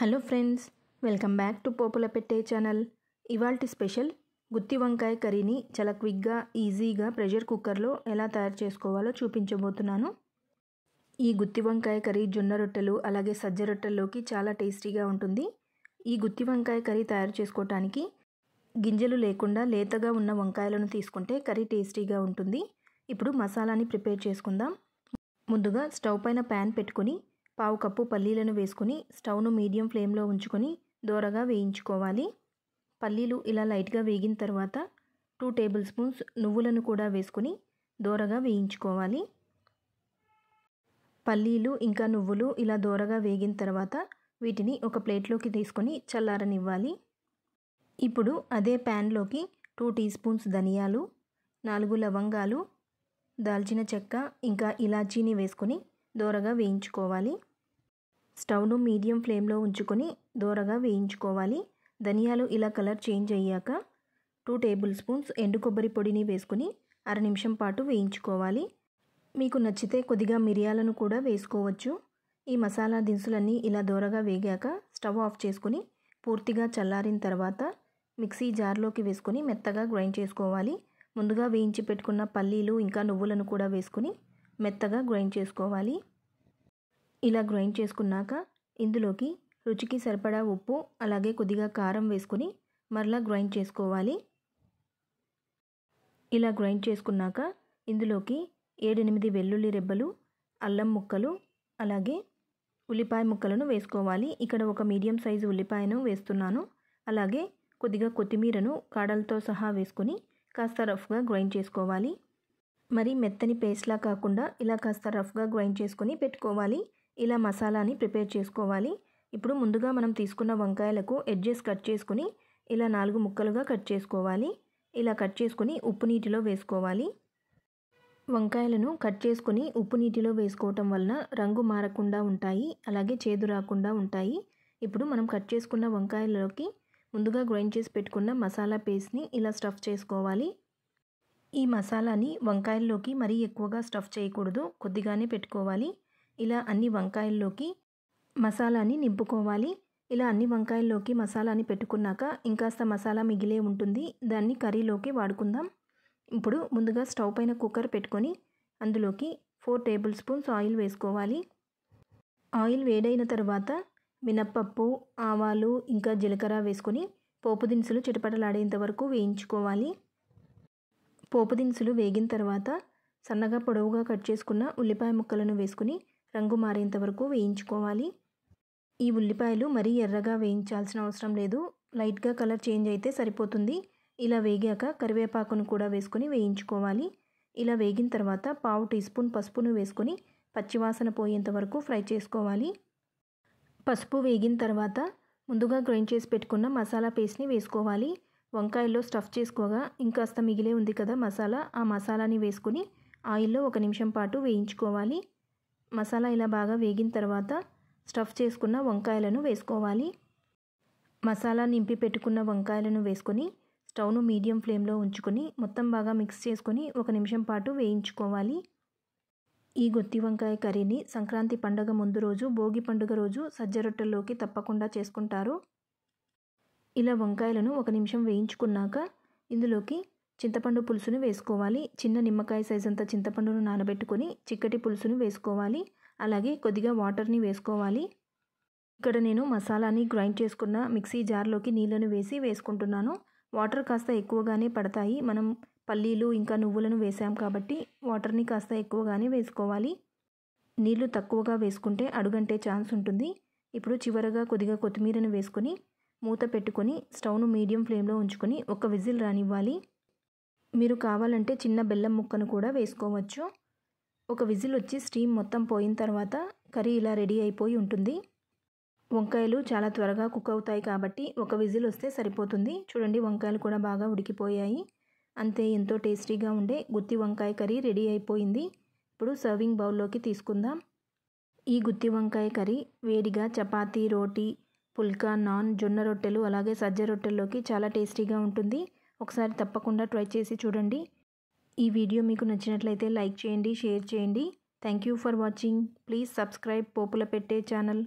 hello friends welcome back to Popula Pette channel ఇవాల్టి special గుత్తి వంకాయ కర్రీని చాలా క్విక్గా ఈజీగా ప్రెషర్ కుక్కర్లో ఎలా తయారు చేసుకోవాలో చూపించబోతున్నాను ఈ గుత్తి వంకాయ కర్రీ జొన్న రొట్టెలు అలాగే సజ్జ రొట్టెల్లోకి చాలా టేస్టీగా ఉంటుంది ఈ గుత్తి వంకాయ కర్రీ తయారు చేసుకోవటానికి గింజలు లేకుండా లేతగా ఉన్న వంకాయలను తీసుకుంటే కర్రీ టేస్టీగా ఉంటుంది ఇప్పుడు మసాలాని ప్రిపేర్ చేసుకుందాం ముందుగా స్టవ్ పైన ప్యాన్ పెట్టుకుని పావు కప్పు పల్లీలను వేసుకొని స్టవ్ను మీడియం ఫ్లేమ్లో ఉంచుకొని దోరగా వేయించుకోవాలి పల్లీలు ఇలా లైట్గా వేగిన తర్వాత టూ టేబుల్ స్పూన్స్ నువ్వులను కూడా వేసుకొని దోరగా వేయించుకోవాలి పల్లీలు ఇంకా నువ్వులు ఇలా దోరగా వేగిన తర్వాత వీటిని ఒక ప్లేట్లోకి తీసుకొని చల్లారనివ్వాలి ఇప్పుడు అదే ప్యాన్లోకి టూ టీ స్పూన్స్ ధనియాలు నాలుగు లవంగాలు దాల్చిన చెక్క ఇంకా ఇలాచీని వేసుకొని దోరగా వేయించుకోవాలి స్టవ్ను మీడియం ఫ్లేమ్లో ఉంచుకొని దోరగా వేయించుకోవాలి ధనియాలు ఇలా కలర్ చేంజ్ అయ్యాక టూ టేబుల్ స్పూన్స్ ఎండు కొబ్బరి పొడిని వేసుకుని అర నిమిషం పాటు వేయించుకోవాలి మీకు నచ్చితే కొద్దిగా మిరియాలను కూడా వేసుకోవచ్చు ఈ మసాలా దినుసులన్నీ ఇలా దోరగా వేగాక స్టవ్ ఆఫ్ చేసుకుని పూర్తిగా చల్లారిన తర్వాత మిక్సీ జార్లోకి వేసుకొని మెత్తగా గ్రైండ్ చేసుకోవాలి ముందుగా వేయించి పెట్టుకున్న పల్లీలు ఇంకా నువ్వులను కూడా వేసుకుని మెత్తగా గ్రైండ్ చేసుకోవాలి ఇలా గ్రైండ్ చేసుకున్నాక ఇందులోకి రుచికి సరిపడా ఉప్పు అలాగే కొద్దిగా కారం వేసుకొని మరలా గ్రైండ్ చేసుకోవాలి ఇలా గ్రైండ్ చేసుకున్నాక ఇందులోకి ఏడెనిమిది వెల్లుల్లి రెబ్బలు అల్లం ముక్కలు అలాగే ఉల్లిపాయ ముక్కలను వేసుకోవాలి ఇక్కడ ఒక మీడియం సైజు ఉల్లిపాయను వేస్తున్నాను అలాగే కొద్దిగా కొత్తిమీరను కాడలతో సహా వేసుకొని కాస్త రఫ్గా గ్రైండ్ చేసుకోవాలి మరి మెత్తని పేస్ట్లా కాకుండా ఇలా కాస్త రఫ్గా గ్రైండ్ చేసుకొని పెట్టుకోవాలి ఇలా మసాలాని ప్రిపేర్ చేసుకోవాలి ఇప్పుడు ముందుగా మనం తీసుకున్న వంకాయలకు ఎడ్జెస్ కట్ చేసుకుని ఇలా నాలుగు ముక్కలుగా కట్ చేసుకోవాలి ఇలా కట్ చేసుకుని ఉప్పు నీటిలో వేసుకోవాలి వంకాయలను కట్ చేసుకుని ఉప్పు నీటిలో వేసుకోవటం వలన రంగు మారకుండా ఉంటాయి అలాగే చేదు రాకుండా ఉంటాయి ఇప్పుడు మనం కట్ చేసుకున్న వంకాయలలోకి ముందుగా గ్రైండ్ చేసి పెట్టుకున్న మసాలా పేస్ట్ని ఇలా స్టఫ్ చేసుకోవాలి ఈ మసాలాని వంకాయల్లోకి మరీ ఎక్కువగా స్టఫ్ చేయకూడదు కొద్దిగానే పెట్టుకోవాలి ఇలా అన్ని వంకాయల్లోకి మసాలాని నింపుకోవాలి ఇలా అన్ని వంకాయల్లోకి మసాలాని పెట్టుకున్నాక ఇంకాస్త మసాలా మిగిలే ఉంటుంది దాన్ని కర్రీలోకి వాడుకుందాం ఇప్పుడు ముందుగా స్టవ్ పైన కుక్కర్ పెట్టుకొని అందులోకి ఫోర్ టేబుల్ స్పూన్స్ ఆయిల్ వేసుకోవాలి ఆయిల్ వేడైన తర్వాత మినప్పప్పు ఆవాలు ఇంకా జీలకర్ర వేసుకొని పోపు దినుసులు చిటపటలాడేంత వరకు వేయించుకోవాలి పోపు దినుసులు వేగిన తర్వాత సన్నగా పొడవుగా కట్ చేసుకున్న ఉల్లిపాయ ముక్కలను వేసుకుని రంగు మారేంత వరకు వేయించుకోవాలి ఈ ఉల్లిపాయలు మరీ ఎర్రగా వేయించాల్సిన అవసరం లేదు లైట్గా కలర్ చేంజ్ అయితే సరిపోతుంది ఇలా వేగాక కరివేపాకును కూడా వేసుకొని వేయించుకోవాలి ఇలా వేగిన తర్వాత పావు టీ స్పూన్ పసుపును వేసుకొని పచ్చివాసన పోయేంత వరకు ఫ్రై చేసుకోవాలి పసుపు వేగిన తర్వాత ముందుగా గ్రైండ్ చేసి పెట్టుకున్న మసాలా పేస్ట్ని వేసుకోవాలి వంకాయల్లో స్టఫ్ చేసుకోగా ఇంకాస్త మిగిలే ఉంది కదా మసాలా ఆ మసాలాని వేసుకుని ఆయిల్లో ఒక నిమిషం పాటు వేయించుకోవాలి మసాలా ఇలా బాగా వేగిన తర్వాత స్టఫ్ చేసుకున్న వంకాయలను వేసుకోవాలి మసాలా నింపి పెట్టుకున్న వంకాయలను వేసుకొని స్టవ్ను మీడియం ఫ్లేమ్లో ఉంచుకొని మొత్తం బాగా మిక్స్ చేసుకొని ఒక నిమిషం పాటు వేయించుకోవాలి ఈ గొత్తి వంకాయ కర్రీని సంక్రాంతి పండగ ముందు రోజు భోగి పండుగ రోజు సజ్జ రొట్టెల్లోకి తప్పకుండా చేసుకుంటారు ఇలా వంకాయలను ఒక నిమిషం వేయించుకున్నాక ఇందులోకి చింతపండు పులుసును వేసుకోవాలి చిన్న నిమ్మకాయ సైజ్ అంత చింతపండును నానబెట్టుకొని చిక్కటి పులుసును వేసుకోవాలి అలాగే కొద్దిగా వాటర్ని వేసుకోవాలి ఇక్కడ నేను మసాలాని గ్రైండ్ చేసుకున్న మిక్సీ జార్లోకి నీళ్ళను వేసి వేసుకుంటున్నాను వాటర్ కాస్త ఎక్కువగానే పడతాయి మనం పల్లీలు ఇంకా నువ్వులను వేసాం కాబట్టి వాటర్ని కాస్త ఎక్కువగానే వేసుకోవాలి నీళ్లు తక్కువగా వేసుకుంటే అడుగంటే ఛాన్స్ ఉంటుంది ఇప్పుడు చివరగా కొద్దిగా కొత్తిమీరను వేసుకొని మూత పెట్టుకొని స్టవ్ను మీడియం ఫ్లేమ్లో ఉంచుకొని ఒక విజిల్ రానివ్వాలి మీరు కావాలంటే చిన్న బెల్లం ముక్కను కూడా వేసుకోవచ్చు ఒక విజిల్ వచ్చి స్టీమ్ మొత్తం పోయిన తర్వాత కర్రీ ఇలా రెడీ అయిపోయి ఉంటుంది వంకాయలు చాలా త్వరగా కుక్ అవుతాయి కాబట్టి ఒక విజిల్ వస్తే సరిపోతుంది చూడండి వంకాయలు కూడా బాగా ఉడికిపోయాయి అంతే ఎంతో టేస్టీగా ఉండే గుత్తి వంకాయ కర్రీ రెడీ అయిపోయింది ఇప్పుడు సర్వింగ్ బౌల్లోకి తీసుకుందాం ఈ గుత్తి వంకాయ కర్రీ వేడిగా చపాతీ రోటీ పుల్కా నాన్ జొన్న రొట్టెలు అలాగే సజ్జ రొట్టెల్లోకి చాలా టేస్టీగా ఉంటుంది ఒకసారి తప్పకుండా ట్రై చేసి చూడండి ఈ వీడియో మీకు నచ్చినట్లయితే లైక్ చేయండి షేర్ చేయండి thank you for watching please subscribe Popula Pette channel